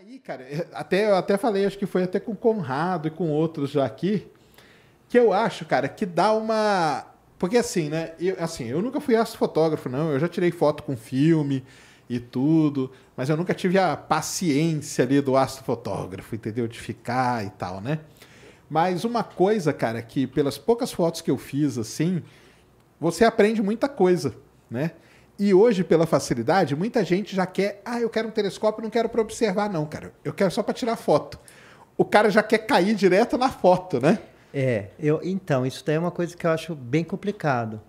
aí, cara, até, eu até falei, acho que foi até com o Conrado e com outros já aqui, que eu acho, cara, que dá uma. Porque assim, né? Eu, assim, eu nunca fui astrofotógrafo, não. Eu já tirei foto com filme e tudo, mas eu nunca tive a paciência ali do astrofotógrafo, entendeu? De ficar e tal, né? Mas uma coisa, cara, que pelas poucas fotos que eu fiz assim, você aprende muita coisa, né? E hoje, pela facilidade, muita gente já quer, ah, eu quero um telescópio, não quero para observar, não, cara. Eu quero só para tirar foto. O cara já quer cair direto na foto, né? É, eu, então, isso daí é uma coisa que eu acho bem complicado.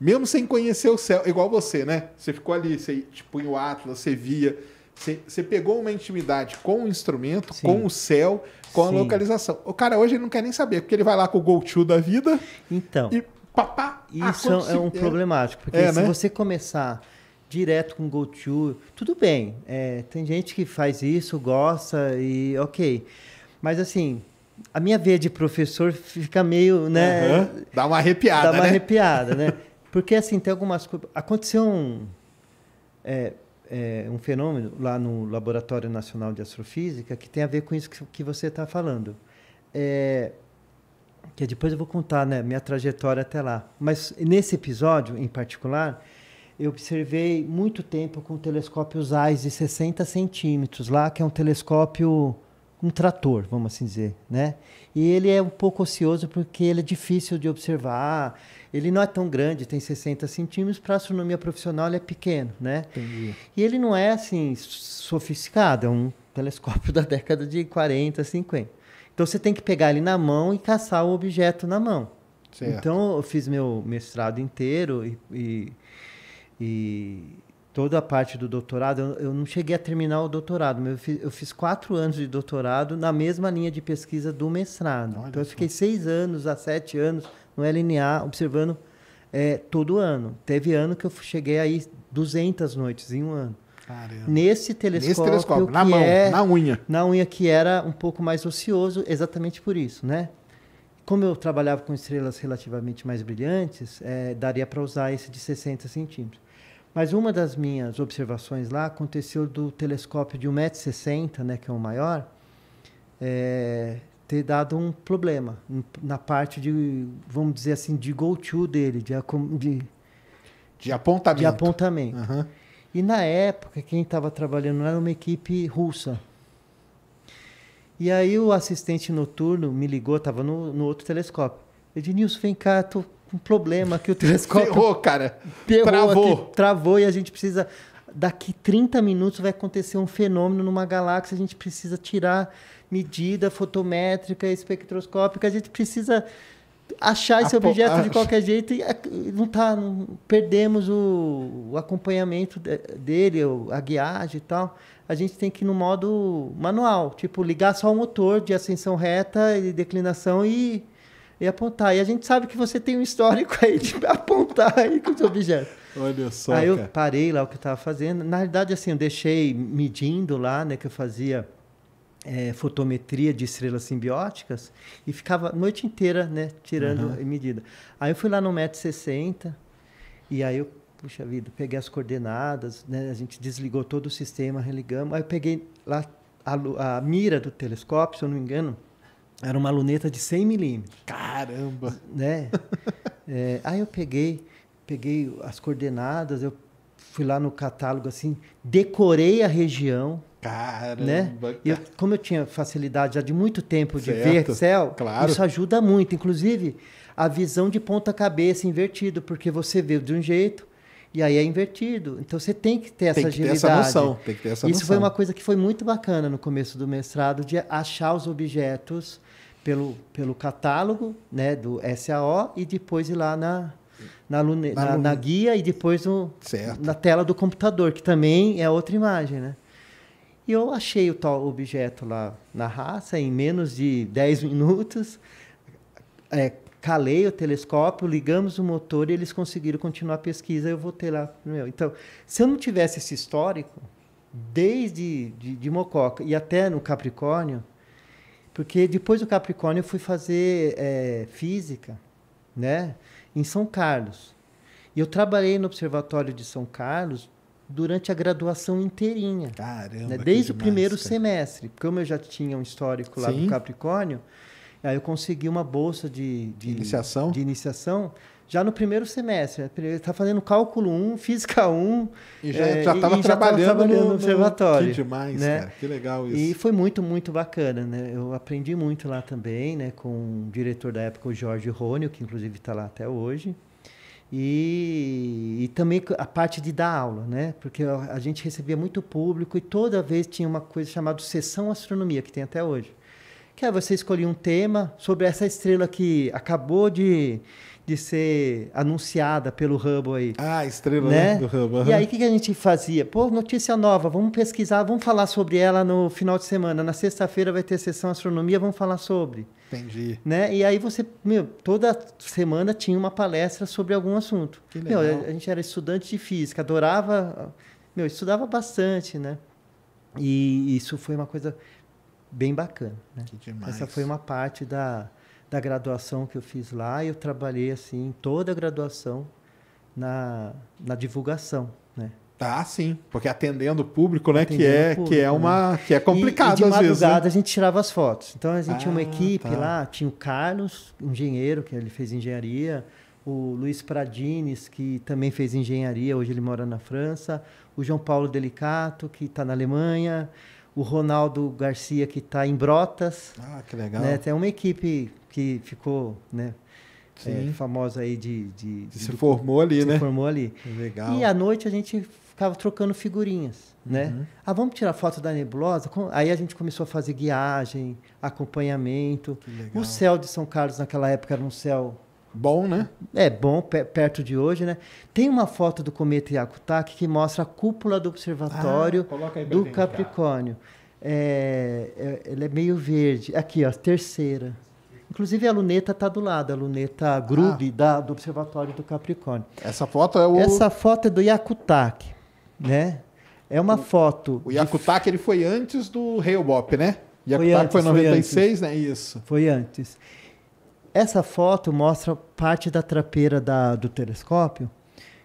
Mesmo sem conhecer o céu, igual você, né? Você ficou ali, você tipo, o Atlas, você via, você, você pegou uma intimidade com o instrumento, Sim. com o céu, com Sim. a localização. O cara hoje não quer nem saber, porque ele vai lá com o Go To da vida. Então. E papá, ah, isso ah, é um é problemático, porque é, se né? você começar direto com GoTo, tudo bem. É, tem gente que faz isso, gosta e ok. Mas assim, a minha veia de professor fica meio, né? Uhum. Dá uma arrepiada, Dá uma né? arrepiada, né? Porque assim, tem algumas coisas... Aconteceu um... É, é, um fenômeno lá no Laboratório Nacional de Astrofísica que tem a ver com isso que, que você está falando. É, que depois eu vou contar né, minha trajetória até lá. Mas nesse episódio em particular, eu observei muito tempo com o telescópio ZEISS de 60 centímetros lá, que é um telescópio um trator, vamos assim dizer, né? E ele é um pouco ocioso porque ele é difícil de observar. Ele não é tão grande, tem 60 centímetros. Para astronomia profissional ele é pequeno, né? Entendi. E ele não é assim sofisticado, é um telescópio da década de 40, 50. Então você tem que pegar ele na mão e caçar o objeto na mão. Certo. Então eu fiz meu mestrado inteiro e, e, e toda a parte do doutorado. Eu, eu, não cheguei a terminar o doutorado, mas eu fiz, eu fiz, quatro anos de doutorado na mesma linha de pesquisa do mestrado. Olha então eu fiquei seis anos a sete anos no LNA observando é, todo ano. Teve ano que eu cheguei aí 200 noites em um ano. Caramba. Nesse telescópio, Nesse telescópio na mão, é, na unha. Na unha, que era um pouco mais ocioso, exatamente por isso, né? Como eu trabalhava com estrelas relativamente mais brilhantes, é, daria para usar esse de 60 centímetros. Mas uma das minhas observações lá aconteceu do telescópio de 1,60m, né, que é o maior, é, ter dado um problema na parte de, vamos dizer assim, de go-to dele, de, de, de apontamento. De apontamento. Uhum. E na época, quem estava trabalhando era uma equipe russa. E aí o assistente noturno me ligou, estava no, no outro telescópio. Ednilson, vem cá, tô com um problema que o telescópio... Ferrou, cara. Ferrou, travou. Aqui, travou e a gente precisa... Daqui 30 minutos vai acontecer um fenômeno numa galáxia, a gente precisa tirar medida fotométrica, espectroscópica, a gente precisa achar esse objeto de qualquer jeito e é, não tá não, perdemos o, o acompanhamento de, dele a guiagem e tal a gente tem que ir no modo manual tipo ligar só o motor de ascensão reta e declinação e e apontar. E a gente sabe que você tem um histórico aí de apontar aí com os objetos. Olha só. Aí eu parei lá o que eu estava fazendo. Na verdade, assim, eu deixei medindo lá, né, que eu fazia é, fotometria de estrelas simbióticas e ficava a noite inteira, né, tirando uhum. medida. Aí eu fui lá no 160 60 e aí eu, puxa vida, peguei as coordenadas, né, a gente desligou todo o sistema, religamos. Aí eu peguei lá a, a mira do telescópio, se eu não me engano, era uma luneta de 100 milímetros. Caramba! Né? é, aí eu peguei, peguei as coordenadas, eu fui lá no catálogo assim, decorei a região Caramba, né? Eu, como eu tinha facilidade já de muito tempo de certo, ver céu, claro. isso ajuda muito. Inclusive, a visão de ponta cabeça invertido, porque você vê de um jeito e aí é invertido. Então você tem que ter tem essa que agilidade. Ter essa noção, tem que ter essa isso noção. Isso foi uma coisa que foi muito bacana no começo do mestrado, de achar os objetos pelo, pelo catálogo né, do SAO e depois ir lá na, na, lune, na, na, na guia e depois no, na tela do computador, que também é outra imagem, né? E eu achei o tal objeto lá na raça, em menos de 10 minutos. É, calei o telescópio, ligamos o motor e eles conseguiram continuar a pesquisa. Eu voltei lá. Meu. Então, se eu não tivesse esse histórico, desde de, de Mococa e até no Capricórnio, porque depois do Capricórnio eu fui fazer é, física, né, em São Carlos. E eu trabalhei no Observatório de São Carlos durante a graduação inteirinha. Né? Caramba. Né? Desde demais, o primeiro cara. semestre. Como eu já tinha um histórico lá Sim. do Capricórnio, aí eu consegui uma bolsa de, de iniciação. De iniciação já no primeiro semestre. Né? Está fazendo cálculo 1, física 1. E já é, estava trabalhando, no, no, observatório. Que demais, né? cara. Que legal isso. E foi muito, muito bacana. Né? Eu aprendi muito lá também, né? com o diretor da época, o Jorge Rônio, que inclusive está lá até hoje. E, e, também a parte de dar aula, né? Porque a gente recebia muito público e toda vez tinha uma coisa chamada sessão astronomia, que tem até hoje. Que é você escolher um tema sobre essa estrela que acabou de, de ser anunciada pelo Hubble aí. Ah, estrela né? né? do Hubble. Uhum. E aí o que, a gente fazia? Pô, notícia nova, vamos pesquisar, vamos falar sobre ela no final de semana. Na sexta-feira vai ter sessão astronomia, vamos falar sobre. Entendi. Né? E aí você, meu, toda semana tinha uma palestra sobre algum assunto. Que legal. Meu, a, gente era estudante de física, adorava, meu, estudava bastante, né? E isso foi uma coisa bem bacana, né? Que demais. Essa foi uma parte da, da graduação que eu fiz lá, eu trabalhei assim toda a graduação na, na divulgação, né? tá sim, porque atendendo o público, né, que é público, que é uma né? que é complicado e, e de às madrugada vezes, né? a gente tirava as fotos. Então a gente ah, tinha uma ah, equipe tá. lá, tinha o Carlos, um engenheiro que ele fez engenharia, o Luiz Pradines, que também fez engenharia, hoje ele mora na França, o João Paulo Delicato, que está na Alemanha, o Ronaldo Garcia que está em Brotas. Ah, que legal. Né? Tem uma equipe que ficou, né, é, famosa aí de, de, de se formou ali, se né? Se formou ali. Legal. E à noite a gente ficava trocando figurinhas, uhum. né? Uhum. Ah, vamos tirar foto da nebulosa? Aí a gente começou a fazer guiagem, acompanhamento. O céu de São Carlos naquela época era um céu bom, né? É bom perto de hoje, né? Tem uma foto do cometa Yakutak que mostra a cúpula do observatório ah, do Capricórnio. É, é, ele é meio verde. Aqui, ó, terceira. Inclusive a luneta está do lado, a luneta Grube ah. da, do Observatório do Capricórnio. Essa foto é o. Essa foto é do Yakutak né? É uma o, foto. O Yakutak de... ele foi antes do Railbop, né? Yakutak foi, em 96, né? Isso. Foi antes. Essa foto mostra parte da trapeira da, do telescópio.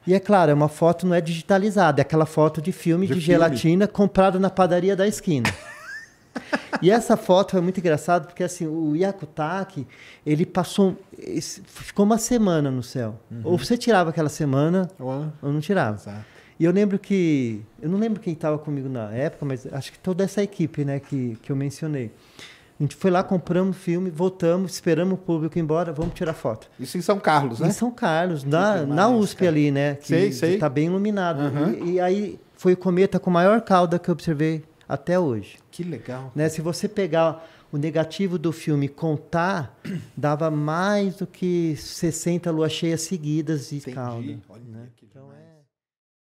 E é claro, é uma foto não é digitalizada, é aquela foto de filme de, de filme. gelatina comprado na padaria da esquina. E essa foto é muito engraçada porque assim, o Yakutak, ele passou ficou uma semana no céu. Uhum. Ou você tirava aquela semana uhum. ou não tirava. Exato. E eu lembro que, eu não lembro quem estava comigo na época, mas acho que toda essa equipe, né, que, que eu mencionei. A gente foi lá, compramos o filme, voltamos, esperamos o público ir embora, vamos tirar foto. Isso em São Carlos, né? Em São Carlos, na, na USP cara. ali, né? Que, sei, sei. Tá bem iluminado. Uhum. E, e, aí foi o cometa com maior cauda que eu observei até hoje. Que legal. Né? Se você pegar o negativo do filme contar, dava mais do que 60 luas cheias seguidas de Entendi. cauda.